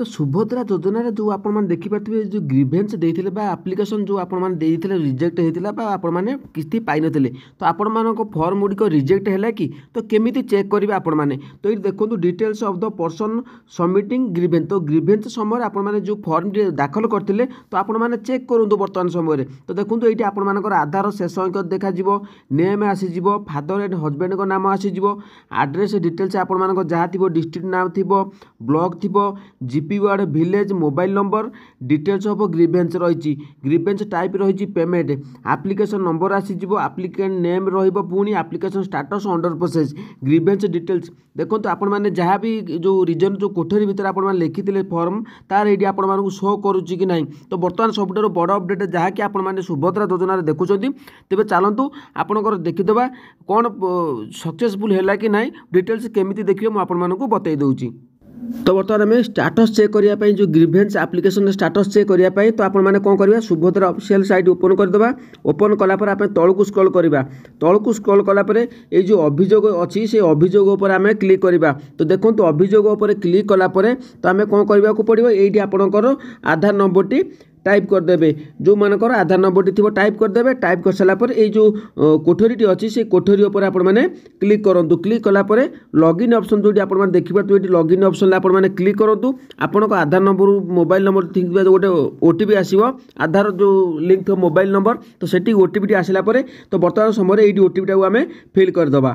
ତ ସୁଭଦ୍ରା ଯୋଜନାରେ ଯେଉଁ ଆପଣମାନେ ଦେଖିପାରୁଥିବେ ଯେଉଁ ଗ୍ରିଭେନ୍ସ ଦେଇଥିଲେ ବା ଆପ୍ଲିକେସନ୍ ଯେଉଁ ଆପଣମାନେ ଦେଇଥିଲେ ରିଜେକ୍ଟ ହୋଇଥିଲା ବା ଆପଣମାନେ କିସ୍ତି ପାଇନଥିଲେ ତ ଆପଣମାନଙ୍କ ଫର୍ମ ଗୁଡ଼ିକ ରିଜେକ୍ଟ ହେଲା କି ତ କେମିତି ଚେକ୍ କରିବେ ଆପଣମାନେ ତ ଏଇଠି ଦେଖନ୍ତୁ details of the person submitting grievance ତ ଗ୍ରିଭେନ୍ସ ସମୟରେ ଆପଣମାନେ ଯେଉଁ ଫର୍ମଟି ଦାଖଲ କରିଥିଲେ ତ ଆପଣମାନେ ଚେକ୍ କରନ୍ତୁ ବର୍ତ୍ତମାନ ସମୟରେ ତ ଦେଖନ୍ତୁ ଏଇଠି ଆପଣମାନଙ୍କର ଆଧାର ଶେଷ ଅଙ୍କ ଦେଖାଯିବ ନେମ୍ ଆସିଯିବ ଫାଦର ଆଣ୍ଡ ହଜବେଣ୍ଡଙ୍କ ନାମ ଆସିଯିବ ଆଡ୍ରେସ୍ ଡିଟେଲ୍ସ ଆପଣମାନଙ୍କ ଯାହା ଥିବ ଡିଷ୍ଟ୍ରିକ୍ଟ ନାମ ଥିବ ବ୍ଲକ୍ ଥିବ ଜିପି পিওয়ার্ড village mobile number details of grievance রয়েছে গ্রিভেন্স টাইপ রয়েছে পেমেন্ট আপ্লিকেশন নম্বর আসিযোগ আপ্লিকেন্ট নেম রহব পুঁ application status under process grievance details দেখুন আপনার যা বি যে রিজন যে কোঠরি ভিতরে আপনার লিখিলে ফর্ম তার এটি আপনার শো করুচি কি না তো বর্তমান সবুঠার বড় অপডেট যা কি আপনার সুভদ্রা যোজনার দেখুম তেমন চালু আপনার দেখিদেবা কোণ সকসেসফুল হল কি না ডিটেলস কেমি দেখবে মু আপনার বতাই দেছি ତ ବର୍ତ୍ତମାନ ଆମେ ଷ୍ଟାଟସ୍ ଚେକ୍ କରିବା ପାଇଁ ଯେଉଁ ଗ୍ରିଭେନ୍ସ ଆପ୍ଲିକେସନ୍ର ଷ୍ଟାଟସ୍ ଚେକ୍ କରିବା ପାଇଁ ତ ଆପଣମାନେ କ'ଣ କରିବା ସୁଭଦ୍ରା ଅଫିସିଆଲ୍ ସାଇଟ୍ ଓପନ୍ କରିଦେବା ଓପନ୍ କଲାପରେ ଆମେ ତଳକୁ ସ୍କ୍ରଲ୍ କରିବା ତଳକୁ ସ୍କ୍ରଲ୍ କଲାପରେ ଏଇ ଯେଉଁ ଅଭିଯୋଗ ଅଛି ସେ ଅଭିଯୋଗ ଉପରେ ଆମେ କ୍ଲିକ୍ କରିବା ତ ଦେଖନ୍ତୁ ଅଭିଯୋଗ ଉପରେ କ୍ଲିକ୍ କଲାପରେ ତ ଆମେ କ'ଣ କରିବାକୁ ପଡ଼ିବ ଏଇଠି ଆପଣଙ୍କର ଆଧାର ନମ୍ବରଟି টাইপ କରିଦେବେ ଯେଉଁମାନଙ୍କର ଆଧାର ନମ୍ବରଟି ଥିବ ଟାଇପ୍ କରିଦେବେ ଟାଇପ୍ କରିସାରିଲା ପରେ ଏଇ ଯେଉଁ କୋଠରୀଟି ଅଛି ସେ କୋଠରୀ ଉପରେ ଆପଣମାନେ କ୍ଲିକ୍ କରନ୍ତୁ କ୍ଲିକ୍ କଲା ପରେ ଲଗ୍ଇନ୍ ଅପସନ୍ ଯେଉଁଠି ଆପଣମାନେ ଦେଖିପାରୁଥିବେ ଏଠି ଲଗ୍ଇନ୍ ଅପସନ୍ରେ ଆପଣମାନେ କ୍ଲିକ୍ କରନ୍ତୁ ଆପଣଙ୍କ ଆଧାର ନମ୍ବରରୁ ମୋବାଇଲ୍ ନମ୍ବର ଥିବା ଗୋଟେ ଓ ଟି ପି ଆସିବ ଆଧାର ଯେଉଁ ଲିଙ୍କ୍ ଥିବ ମୋବାଇଲ୍ ନମ୍ବର ତ ସେଠି ଓ ଟି ପିଟି ଆସିଲା ପରେ ତ ବର୍ତ୍ତମାନ ସମୟରେ ଏଇଠି ଓ ଟି ପିଟାକୁ ଆମେ ଫିଲ୍ କରିଦେବା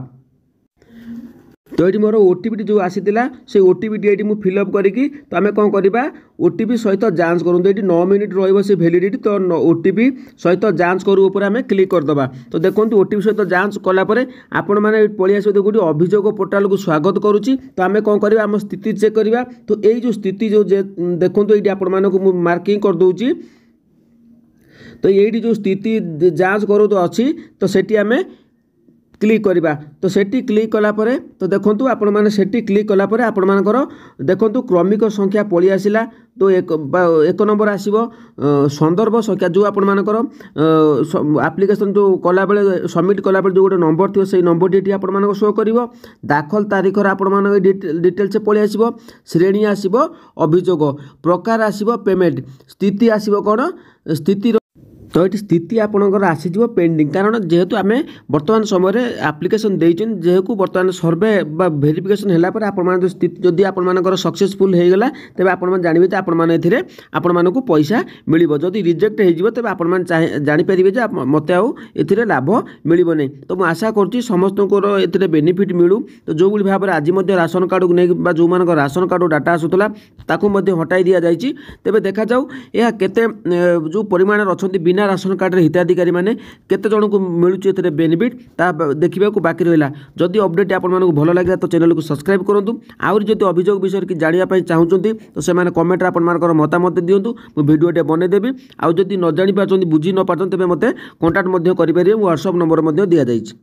ତ ଏଠି ମୋର ଓଟିପିଟି ଯେଉଁ ଆସିଥିଲା ସେଇ ଓଟିପିଟି ଏଠି ମୁଁ ଫିଲ୍ଅପ୍ କରିକି ତ ଆମେ କ'ଣ କରିବା ଓଟିପି ସହିତ ଯାଞ୍ଚ କରନ୍ତୁ ଏଠି ନଅ ମିନିଟ୍ ରହିବ ସେ ଭ୍ୟାଲିଡ଼ିଟି ତ ଓଟିପି ସହିତ ଯାଞ୍ଚ କରୁ ଉପରେ ଆମେ କ୍ଲିକ୍ କରିଦେବା ତ ଦେଖନ୍ତୁ ଓଟିପି ସହିତ ଯାଞ୍ଚ କଲା ପରେ ଆପଣମାନେ ପଳେଇ ଆସିବେ ଗୋଟେ ଅଭିଯୋଗ ପୋର୍ଟାଲକୁ ସ୍ୱାଗତ କରୁଛି ତ ଆମେ କ'ଣ କରିବା ଆମ ସ୍ଥିତି ଚେକ୍ କରିବା ତ ଏଇ ଯେଉଁ ସ୍ଥିତି ଯେଉଁ ଦେଖନ୍ତୁ ଏଇଠି ଆପଣମାନଙ୍କୁ ମୁଁ ମାର୍କିଂ କରିଦେଉଛି ତ ଏଇଠି ଯେଉଁ ସ୍ଥିତି ଯାଞ୍ଚ କରୁ ଅଛି ତ ସେଠି ଆମେ ক্লিক করা তো সেটি ক্লিক কলাপরে তো দেখুন আপন মানে সেটি ক্লিক কলাপরে আপন মানকর দেখুন ক্রমিক সংখ্যা পড়ি আসিলা তো এক নম্বর আসব সন্দর্ভ সংখ্যা যে আপন মানকর আপ্লিকেসন যে কলাবেলে সবমিট কলাবেলে যে গোটে নম্বর থাকে সেই নম্বরটি এটি আপন মানক শো করব দাখল তারিখর আপন মানক ডিটেলস পড়ি আসব শ্রেণী আসব অভিযোগ প্রকার আসব পেমেন্ট স্থিতি আসব কোণ স্থিতি ঐটি স্থিতি আপোনকৰ আছিব পেন্ডিং কাৰণ যেতিয়া আমি বৰ্তমান সময়ৰে এপ্লিকেচন দিছিন যেকক বৰ্তমান সার্ভে বা ভেরিফিকেশন হলা পৰা আপোনমানৰ স্থিতি যদি আপোনমানকৰ সাকসেছফুল হৈ গলা তebe আপোনমান জানিব যে আপোনমান এতিৰে আপোনমানকৈ পইচা مليব যদি ৰিজেক্ট হৈ জিব তebe আপোনমান চাই জানিব পাৰিবি যে আপ মতেউ এতিৰে লাভ مليব নে তো ম আশা কৰতি সমস্তকৰ এতিৰে बेनिফিট মিলু তো জৌৱল ভাৱে আজি মদ্য ৰাসন কাৰ্ডক নে বা জৌমানক ৰাসন কাৰ্ড ডাটা সূতলা ତାକୁ ମଧ୍ୟ ହଟାଇ ଦିଆଯାଇଛି ତେବେ ଦେଖାଯାଉ ଏହା କେତେ ଯେଉଁ ପରିମାଣରେ ଅଛନ୍ତି ବିନା ରାସନ କାର୍ଡ଼ରେ ହିତାଧିକାରୀମାନେ କେତେ ଜଣଙ୍କୁ ମିଳୁଛି ଏଥିରେ ବେନିଫିଟ୍ ତାହା ଦେଖିବାକୁ ବାକି ରହିଲା ଯଦି ଅପଡ଼େଟ୍ ଆପଣମାନଙ୍କୁ ଭଲ ଲାଗିଲା ତ ଚ୍ୟାନେଲକୁ ସବସ୍କ୍ରାଇବ୍ କରନ୍ତୁ ଆହୁରି ଯଦି ଅଭିଯୋଗ ବିଷୟରେ କି ଜାଣିବା ପାଇଁ ଚାହୁଁଛନ୍ତି ତ ସେମାନେ କମେଣ୍ଟରେ ଆପଣମାନଙ୍କର ମତାମତ ଦିଅନ୍ତୁ ମୁଁ ଭିଡ଼ିଓଟେ ବନେଇଦେବି ଆଉ ଯଦି ନ ଜାଣିପାରୁଛନ୍ତି ବୁଝି ନ ପାରୁଛନ୍ତି ତେବେ ମୋତେ କଣ୍ଟାକ୍ଟ ମଧ୍ୟ କରିପାରିବେ ମୋ ହ୍ୱାଟ୍ସଆପ୍ ନମ୍ବର ମଧ୍ୟ ଦିଆଯାଇଛି